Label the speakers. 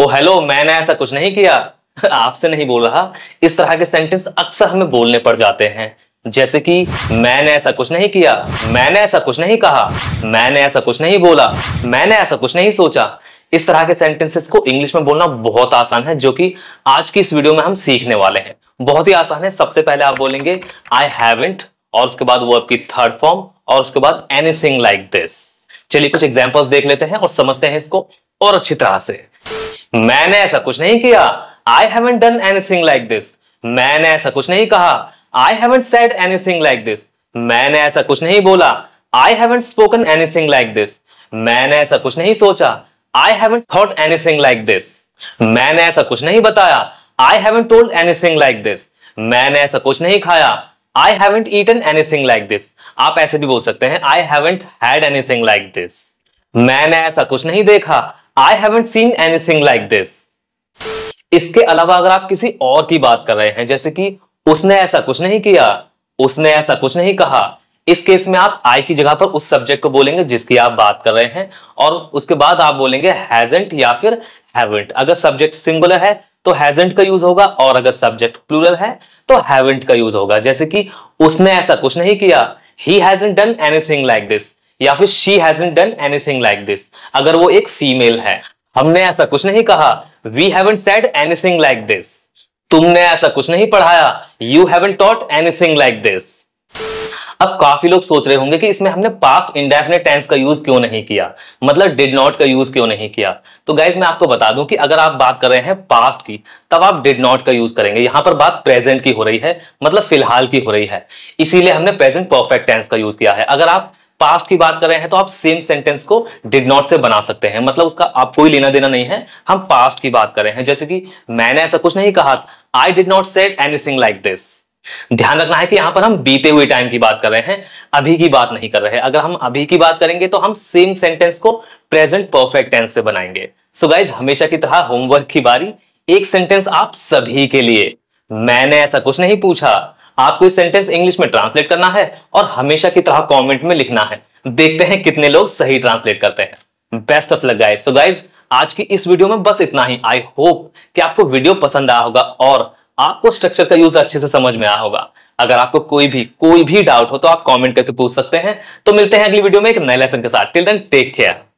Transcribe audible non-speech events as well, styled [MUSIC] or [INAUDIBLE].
Speaker 1: ओ hello मैंने ऐसा कुछ नहीं किया [LAUGHS] आपसे नहीं बोल रहा इस तरह के सेंटेंस अक्सर हमें बोलने पड़ जाते हैं जैसे कि मैंने ऐसा कुछ नहीं किया मैंने ऐसा कुछ नहीं कहा मैंने ऐसा कुछ नहीं बोला मैंने ऐसा कुछ नहीं सोचा इस तरह के सेंटेंसेस को इंग्लिश में बोलना बहुत आसान है जो कि आज की इस वीडियो में हम सीखने वाले हैं बहुत ही आसान है सबसे पहले आप बोलेंगे आई हैवेंट और उसके बाद वो आपकी थर्ड फॉर्म और उसके बाद एनीथिंग लाइक दिस चलिए कुछ एग्जाम्पल्स देख लेते हैं और समझते हैं इसको और अच्छी तरह से मैंने ऐसा कुछ नहीं किया I haven't done anything like this मैंने ऐसा कुछ नहीं कहा I haven't said anything like this मैंने ऐसा कुछ नहीं बोला I haven't spoken anything like this मैंने ऐसा कुछ नहीं सोचा I haven't thought anything like this मैंने ऐसा कुछ नहीं बताया I haven't told anything like this मैंने ऐसा कुछ नहीं खाया I haven't eaten anything like this आप ऐसे भी बोल सकते हैं I haven't had anything like this मैंने ऐसा कुछ नहीं देखा I haven't seen anything like this इसके अलावा अगर आप किसी और की बात कर रहे हैं जैसे कि उसने ऐसा कुछ नहीं किया उसने ऐसा कुछ नहीं कहा इस केस में आप आई की जगह पर उस सब्जेक्ट को बोलेंगे जिसकी आप बात कर रहे हैं और उसके बाद आप बोलेंगे हैजेंट या फिर हैवेंट अगर सब्जेक्ट सिंगुलर है तो हैजेंट का यूज होगा और अगर सब्जेक्ट प्लूरल है तो हैवेंट का यूज होगा जैसे कि उसने ऐसा कुछ नहीं किया he hasn't done anything like this या फिर she hasn't done anything like this अगर वो एक फीमेल है हमने ऐसा कुछ नहीं कहा we haven't said anything like this तुमने ऐसा कुछ नहीं पढ़ाया you haven't taught anything like this अब काफी लोग सोच रहे होंगे कि इसमें हमने पास्ट इंडेफिनेट टेंस का यूज क्यों नहीं किया मतलब डिड नॉट का यूज क्यों नहीं किया तो गाइज मैं आपको बता दूं कि अगर आप बात कर रहे हैं पास्ट की तब आप डिड नॉट का यूज करेंगे यहां पर बात प्रेजेंट की हो रही है मतलब फिलहाल की हो रही है इसीलिए हमने प्रेजेंट परफेक्ट टेंस का यूज किया है अगर आप पास्ट की बात कर रहे हैं तो आप सेम सेंटेंस को डिड नॉट से बना सकते हैं मतलब उसका आप कोई लेना देना नहीं है हम पास्ट की बात कर रहे हैं जैसे कि मैंने ऐसा कुछ नहीं कहा I did not said anything like this ध्यान रखना है कि यहां पर हम बीते हुए टाइम की बात कर रहे हैं अभी की बात नहीं कर रहे हैं अगर हम अभी की बात करेंगे तो हम सेम सेंटेंस को प्रेजेंट परफेक्ट टेंस से बनाएंगे सो so गाइज हमेशा की तरह होमवर्क की बारी एक सेंटेंस आप सभी के लिए मैंने ऐसा कुछ नहीं पूछा आपको इस सेंटेंस इंग्लिश में ट्रांसलेट करना है और हमेशा की तरह कमेंट में लिखना है देखते हैं कितने लोग सही ट्रांसलेट करते हैं best of luck guys so guys आज की इस वीडियो में बस इतना ही आई होप कि आपको वीडियो पसंद आया होगा और आपको स्ट्रक्चर का यूज अच्छे से समझ में आया होगा अगर आपको कोई भी कोई भी डाउट हो तो आप कमेंट करके पूछ सकते हैं तो मिलते हैं अगली वीडियो में एक नए लेसन के साथ टिल देन टेक केयर